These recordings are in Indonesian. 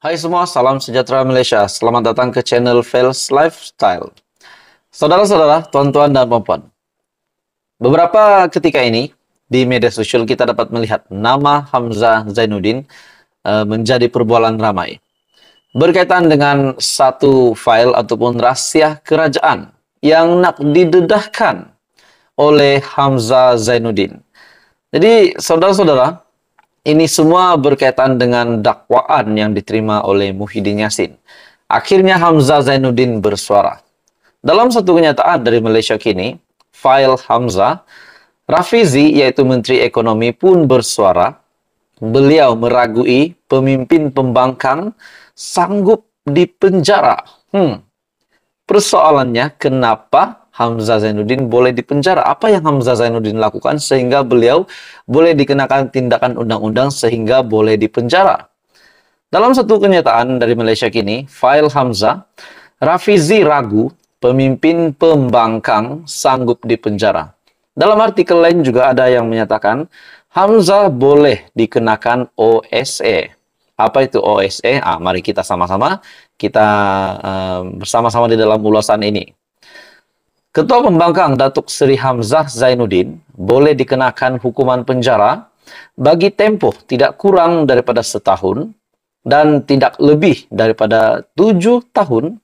Hai semua, salam sejahtera Malaysia. Selamat datang ke channel Fails Lifestyle. Saudara-saudara, tuan-tuan dan puan-puan. Beberapa ketika ini di media sosial kita dapat melihat nama Hamzah Zainuddin e, menjadi perbualan ramai berkaitan dengan satu file ataupun rahsia kerajaan yang nak didedahkan oleh Hamzah Zainuddin. Jadi saudara-saudara, ini semua berkaitan dengan dakwaan yang diterima oleh Muhyiddin Yassin. Akhirnya Hamzah Zainuddin bersuara. Dalam satu kenyataan dari Malaysia kini, Fail Hamzah, Rafizi yaitu Menteri Ekonomi pun bersuara. Beliau meragui pemimpin pembangkang sanggup dipenjara. Hmm. Persoalannya kenapa Hamzah Zainuddin boleh dipenjara? Apa yang Hamzah Zainuddin lakukan sehingga beliau boleh dikenakan tindakan undang-undang sehingga boleh dipenjara? Dalam satu kenyataan dari Malaysia kini, File Hamzah, Rafizi ragu pemimpin pembangkang sanggup dipenjara. Dalam artikel lain juga ada yang menyatakan Hamzah boleh dikenakan OSE. Apa itu OSE? Ah, mari kita sama-sama kita uh, bersama-sama di dalam ulasan ini. Ketua Pembangkang Datuk Seri Hamzah Zainuddin boleh dikenakan hukuman penjara bagi tempoh tidak kurang daripada setahun dan tidak lebih daripada tujuh tahun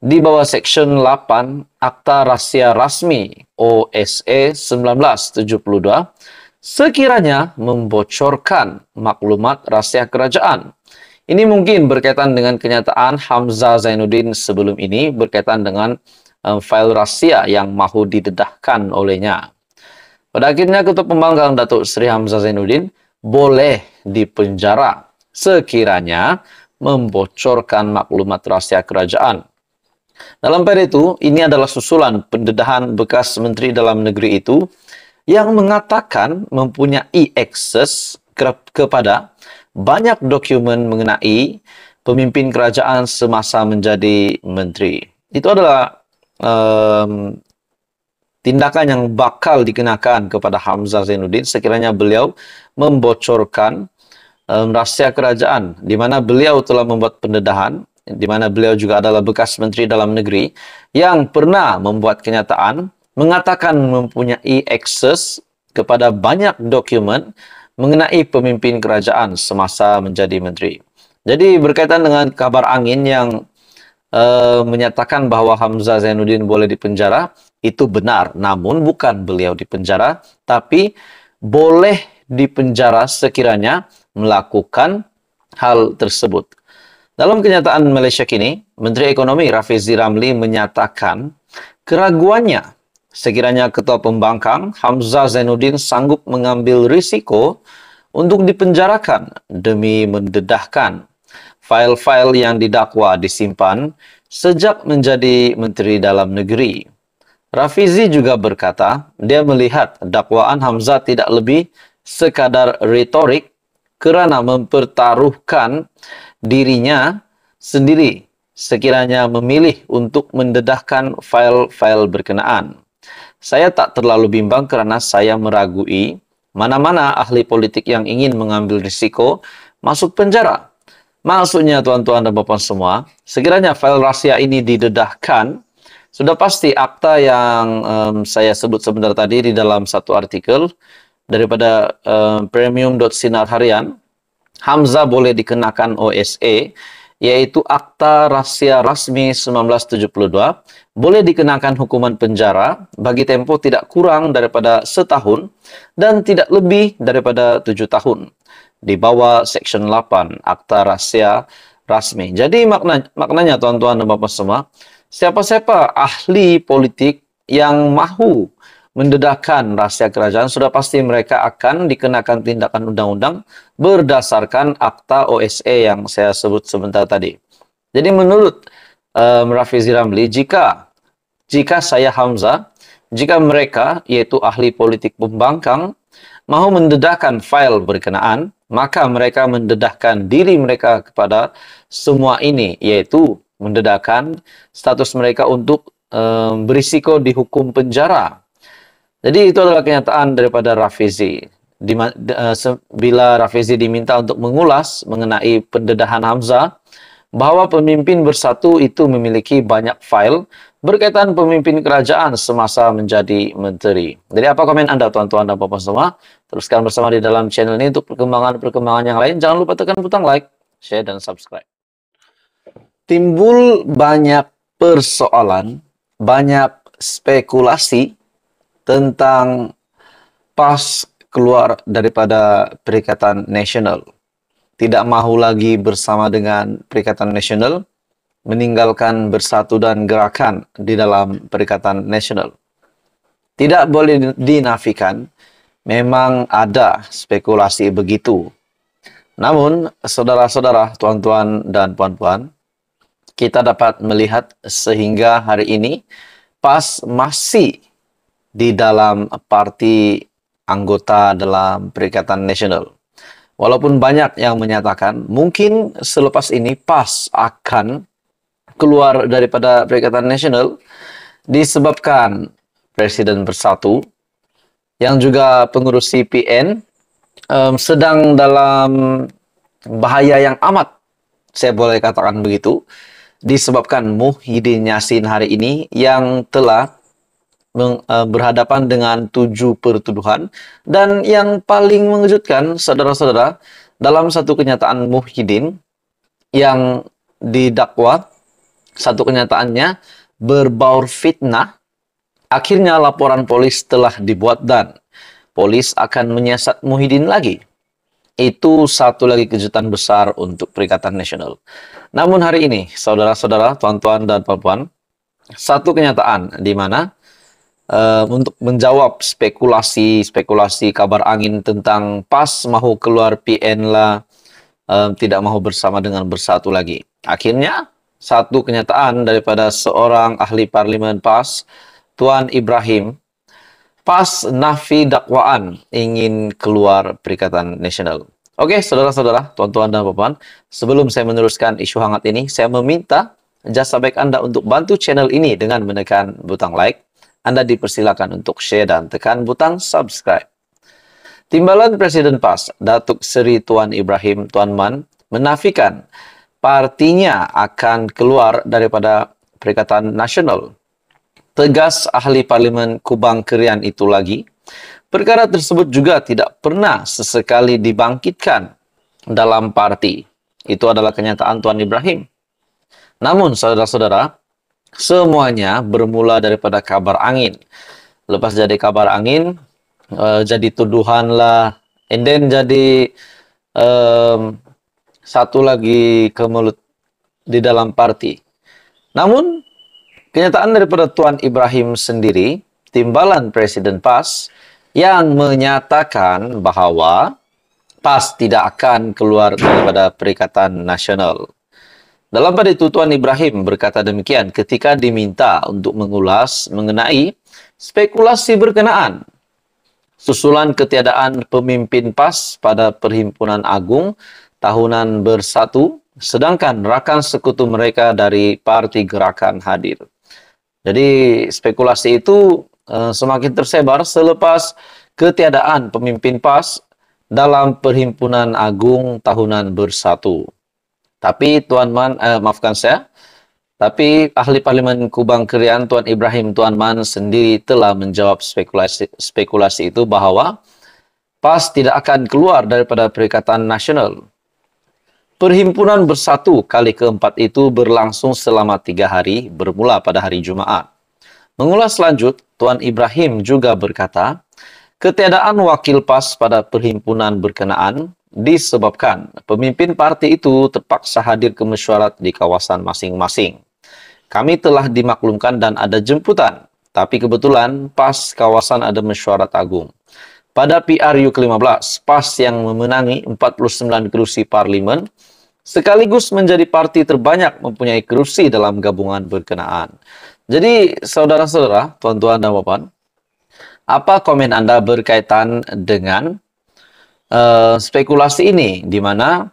di bawah Section 8 Akta Rahsia Rasmi OSE e 1972 sekiranya membocorkan maklumat rahsia kerajaan. Ini mungkin berkaitan dengan kenyataan Hamzah Zainuddin sebelum ini berkaitan dengan um, file rahsia yang mahu didedahkan olehnya. Pada akhirnya Ketua Pembangkang Datuk Seri Hamzah Zainuddin boleh dipenjara sekiranya membocorkan maklumat rahsia kerajaan. Dalam pada itu, ini adalah susulan pendedahan bekas Menteri Dalam Negeri itu yang mengatakan mempunyai akses ke kepada banyak dokumen mengenai pemimpin kerajaan semasa menjadi menteri. Itu adalah um, tindakan yang bakal dikenakan kepada Hamzah Zainuddin sekiranya beliau membocorkan um, rahsia kerajaan di mana beliau telah membuat pendedahan di mana beliau juga adalah bekas Menteri Dalam Negeri, yang pernah membuat kenyataan mengatakan mempunyai akses kepada banyak dokumen mengenai pemimpin kerajaan semasa menjadi menteri. Jadi berkaitan dengan kabar angin yang uh, menyatakan bahwa Hamzah Zainuddin boleh dipenjara, itu benar. Namun bukan beliau dipenjara, tapi boleh dipenjara sekiranya melakukan hal tersebut. Dalam kenyataan Malaysia kini, Menteri Ekonomi Rafizi Ramli menyatakan keraguannya sekiranya Ketua Pembangkang Hamzah Zainuddin sanggup mengambil risiko untuk dipenjarakan demi mendedahkan file-file yang didakwa disimpan sejak menjadi Menteri Dalam Negeri. Rafizi juga berkata, dia melihat dakwaan Hamzah tidak lebih sekadar retorik kerana mempertaruhkan dirinya sendiri sekiranya memilih untuk mendedahkan file-file berkenaan. Saya tak terlalu bimbang karena saya meragui mana-mana ahli politik yang ingin mengambil risiko masuk penjara. Maksudnya tuan-tuan dan bapak semua, sekiranya file rahasia ini didedahkan, sudah pasti akta yang um, saya sebut sebentar tadi di dalam satu artikel daripada um, sinar harian Hamzah boleh dikenakan OSE, yaitu Akta Rahsia Rasmi 1972, boleh dikenakan hukuman penjara bagi tempo tidak kurang daripada setahun dan tidak lebih daripada tujuh tahun di bawah Section 8 Akta Rahsia Rasmi. Jadi makna, maknanya tuan-tuan dan bapak semua, siapa-siapa ahli politik yang mahu mendedahkan rahasia kerajaan, sudah pasti mereka akan dikenakan tindakan undang-undang berdasarkan akta OSE yang saya sebut sebentar tadi. Jadi menurut um, eh, Rafizi Ramli, jika jika saya Hamzah, jika mereka yaitu ahli politik pembangkang mau mendedahkan file berkenaan, maka mereka mendedahkan diri mereka kepada semua ini, yaitu mendedahkan status mereka untuk um, berisiko dihukum penjara jadi itu adalah kenyataan daripada Rafizi. Eh, bila Rafizi diminta untuk mengulas mengenai pendedahan Hamzah, bahwa pemimpin bersatu itu memiliki banyak file berkaitan pemimpin kerajaan semasa menjadi menteri. Jadi apa komen Anda tuan-tuan dan bapak semua? Teruskan bersama di dalam channel ini untuk perkembangan-perkembangan yang lain. Jangan lupa tekan butang like, share, dan subscribe. Timbul banyak persoalan, banyak spekulasi tentang pas keluar daripada Perikatan Nasional. Tidak mahu lagi bersama dengan Perikatan Nasional, meninggalkan bersatu dan gerakan di dalam Perikatan Nasional. Tidak boleh dinafikan, memang ada spekulasi begitu. Namun, saudara-saudara, tuan-tuan dan puan-puan, kita dapat melihat sehingga hari ini PAS masih di dalam parti anggota dalam Perikatan Nasional. Walaupun banyak yang menyatakan mungkin selepas ini PAS akan keluar daripada Perikatan Nasional disebabkan Presiden Bersatu yang juga pengurus CPN um, sedang dalam bahaya yang amat saya boleh katakan begitu disebabkan Muhyiddin Yassin hari ini yang telah Eh, berhadapan dengan tujuh pertuduhan. Dan yang paling mengejutkan, saudara-saudara, dalam satu kenyataan Muhyiddin yang didakwa, satu kenyataannya berbaur fitnah, akhirnya laporan polis telah dibuat dan polis akan menyiasat Muhyiddin lagi. Itu satu lagi kejutan besar untuk Perikatan Nasional. Namun hari ini, saudara-saudara, tuan-tuan dan puan-puan, satu kenyataan di mana uh, untuk menjawab spekulasi-spekulasi kabar angin tentang PAS mau keluar PN lah, uh, tidak mau bersama dengan bersatu lagi. Akhirnya, satu kenyataan daripada seorang ahli parlimen PAS, Tuan Ibrahim, PAS nafi dakwaan ingin keluar Perikatan Nasional. Oke, saudara-saudara, tuan-tuan dan papan, sebelum saya meneruskan isu hangat ini, saya meminta jasa baik Anda untuk bantu channel ini dengan menekan butang like, anda dipersilakan untuk share dan tekan butang subscribe. Timbalan Presiden PAS, Datuk Seri Tuan Ibrahim Tuan Man, menafikan partinya akan keluar daripada Perikatan Nasional. Tegas ahli parlimen Kubang Kerian itu lagi, perkara tersebut juga tidak pernah sesekali dibangkitkan dalam parti. Itu adalah kenyataan Tuan Ibrahim. Namun, saudara-saudara, Semuanya bermula daripada kabar angin. Lepas jadi kabar angin, uh, jadi tuduhan lah, and then jadi um, satu lagi ke di dalam parti. Namun, kenyataan daripada Tuan Ibrahim sendiri, timbalan Presiden PAS, yang menyatakan bahwa PAS tidak akan keluar daripada Perikatan Nasional. Dalam pada itu Tuan Ibrahim berkata demikian ketika diminta untuk mengulas mengenai spekulasi berkenaan susulan ketiadaan pemimpin PAS pada Perhimpunan Agung tahunan bersatu, sedangkan rakan sekutu mereka dari Parti Gerakan hadir. Jadi spekulasi itu e, semakin tersebar selepas ketiadaan pemimpin PAS dalam Perhimpunan Agung tahunan bersatu. Tapi Tuan Man, eh, maafkan saya, tapi ahli parlimen Kubang Kerian Tuan Ibrahim Tuan Man sendiri telah menjawab spekulasi, spekulasi itu bahawa PAS tidak akan keluar daripada Perikatan Nasional. Perhimpunan Bersatu kali keempat itu berlangsung selama tiga hari bermula pada hari Jumaat. Mengulas lanjut, Tuan Ibrahim juga berkata, ketiadaan wakil PAS pada perhimpunan berkenaan disebabkan pemimpin parti itu terpaksa hadir ke mesyuarat di kawasan masing-masing. Kami telah dimaklumkan dan ada jemputan, tapi kebetulan pas kawasan ada mesyuarat agung. Pada PRU ke-15, PAS yang memenangi 49 kursi parlemen, sekaligus menjadi parti terbanyak mempunyai kursi dalam gabungan berkenaan. Jadi, saudara-saudara, tuan-tuan dan bapak, apa komen Anda berkaitan dengan Eh, spekulasi ini, di mana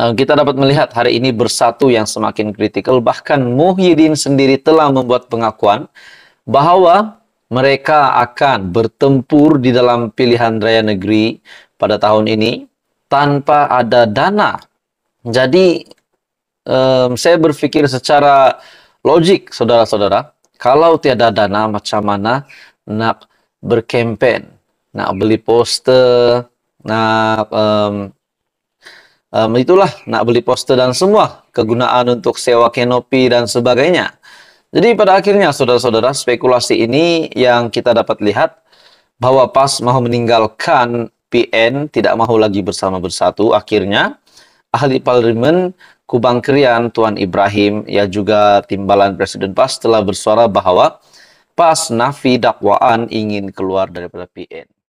uh, kita dapat melihat hari ini bersatu yang semakin kritikal. Bahkan Muhyiddin sendiri telah membuat pengakuan bahwa mereka akan bertempur di dalam pilihan raya negeri pada tahun ini tanpa ada dana. Jadi um, saya berpikir secara logik, saudara-saudara, kalau tiada dana macam mana nak berkempen, nak beli poster, Nah, um, um, itulah nak beli poster dan semua kegunaan untuk sewa kanopi dan sebagainya. Jadi pada akhirnya saudara-saudara spekulasi ini yang kita dapat lihat bahwa PAS mau meninggalkan PN tidak mau lagi bersama bersatu akhirnya ahli parlemen Kubang Krian Tuan Ibrahim ya juga timbalan Presiden PAS telah bersuara bahwa PAS nafi dakwaan ingin keluar daripada PN.